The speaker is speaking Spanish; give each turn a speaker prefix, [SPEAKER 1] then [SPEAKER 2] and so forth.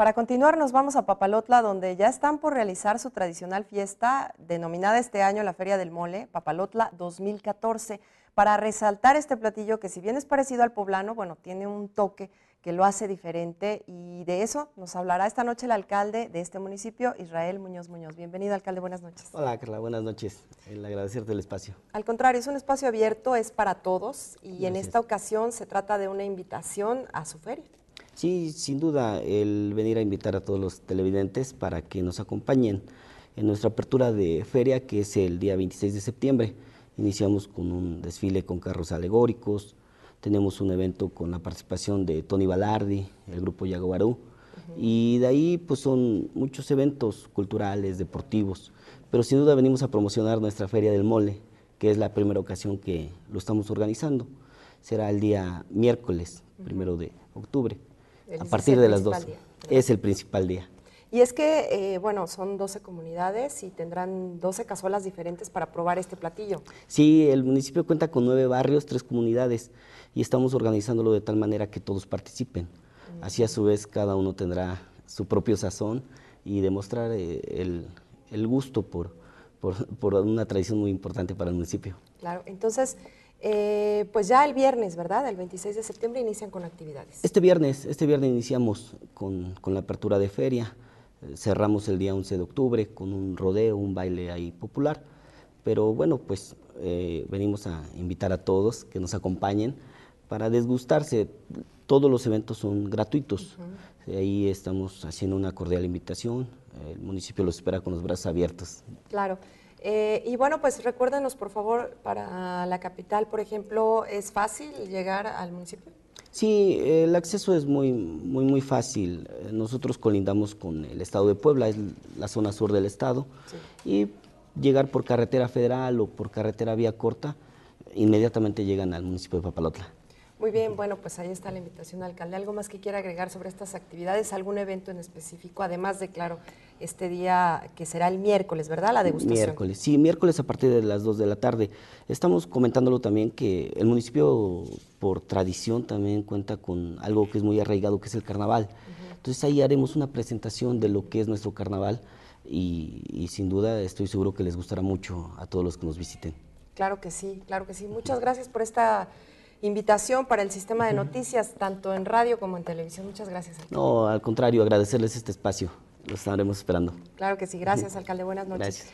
[SPEAKER 1] Para continuar nos vamos a Papalotla, donde ya están por realizar su tradicional fiesta, denominada este año la Feria del Mole, Papalotla 2014, para resaltar este platillo que si bien es parecido al poblano, bueno, tiene un toque que lo hace diferente y de eso nos hablará esta noche el alcalde de este municipio, Israel Muñoz Muñoz. Bienvenido, alcalde, buenas noches.
[SPEAKER 2] Hola, Carla, buenas noches. El agradecerte el espacio.
[SPEAKER 1] Al contrario, es un espacio abierto, es para todos y en esta ocasión se trata de una invitación a su feria.
[SPEAKER 2] Sí, sin duda, el venir a invitar a todos los televidentes para que nos acompañen en nuestra apertura de feria, que es el día 26 de septiembre. Iniciamos con un desfile con carros alegóricos, tenemos un evento con la participación de Tony Balardi, el grupo Yaguarú, y de ahí pues son muchos eventos culturales, deportivos, pero sin duda venimos a promocionar nuestra Feria del Mole, que es la primera ocasión que lo estamos organizando. Será el día miércoles, primero de octubre
[SPEAKER 1] a partir de las 12.
[SPEAKER 2] es el principal día.
[SPEAKER 1] Y es que, eh, bueno, son 12 comunidades y tendrán 12 cazuelas diferentes para probar este platillo.
[SPEAKER 2] Sí, el municipio cuenta con nueve barrios, tres comunidades y estamos organizándolo de tal manera que todos participen. Mm. Así a su vez cada uno tendrá su propio sazón y demostrar eh, el, gusto por, por, por una tradición muy importante para el municipio.
[SPEAKER 1] Claro, entonces eh, pues ya el viernes, ¿verdad? El 26 de septiembre inician con actividades.
[SPEAKER 2] Este viernes, este viernes iniciamos con, la apertura de feria. Eh, cerramos el día 11 de octubre con un rodeo, un baile ahí popular. Pero bueno, pues eh, venimos a invitar a todos que nos acompañen para desgustarse. Todos los eventos son gratuitos. Ahí estamos haciendo una cordial invitación. El municipio los espera con los brazos abiertos.
[SPEAKER 1] Claro. Eh, y bueno, pues recuérdenos, por favor, para la capital, por ejemplo, ¿es fácil llegar al municipio?
[SPEAKER 2] Sí, el acceso es muy, muy, muy fácil. Eh, nosotros colindamos con el estado de Puebla, es la zona sur del estado, y llegar por carretera federal o por carretera vía corta, inmediatamente llegan al municipio de Papalotla.
[SPEAKER 1] Muy bien, bueno, pues ahí está la invitación, alcalde. ¿Algo más que quiera agregar sobre estas actividades? ¿Algún evento en específico? Además de, claro, este día que será el miércoles, ¿verdad? La degustación. Miércoles,
[SPEAKER 2] sí, miércoles a partir de las 2 de la tarde. Estamos comentándolo también que el municipio, por tradición, también cuenta con algo que es muy arraigado, que es el carnaval. Entonces ahí haremos una presentación de lo que es nuestro carnaval y, y sin duda estoy seguro que les gustará mucho a todos los que nos visiten.
[SPEAKER 1] Claro que sí, claro que sí. Muchas gracias por esta invitación para el sistema de noticias, tanto en radio como en televisión. Muchas gracias. Alcalde.
[SPEAKER 2] No, al contrario, agradecerles este espacio. Lo estaremos esperando.
[SPEAKER 1] Claro que sí. Gracias, alcalde. Buenas noches.